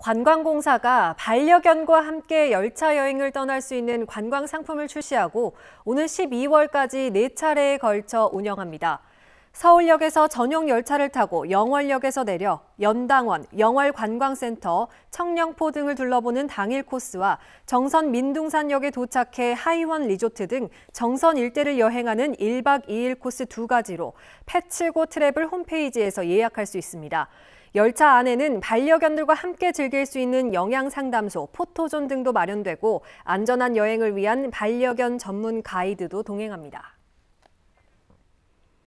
관광공사가 반려견과 함께 열차 여행을 떠날 수 있는 관광 상품을 출시하고 오는 12월까지 4차례에 걸쳐 운영합니다. 서울역에서 전용 열차를 타고 영월역에서 내려 연당원, 영월관광센터, 청량포 등을 둘러보는 당일 코스와 정선 민둥산역에 도착해 하이원 리조트 등 정선 일대를 여행하는 1박 2일 코스 두 가지로 패치고 트래블 홈페이지에서 예약할 수 있습니다. 열차 안에는 반려견들과 함께 즐길 수 있는 영양 상담소, 포토존 등도 마련되고 안전한 여행을 위한 반려견 전문 가이드도 동행합니다.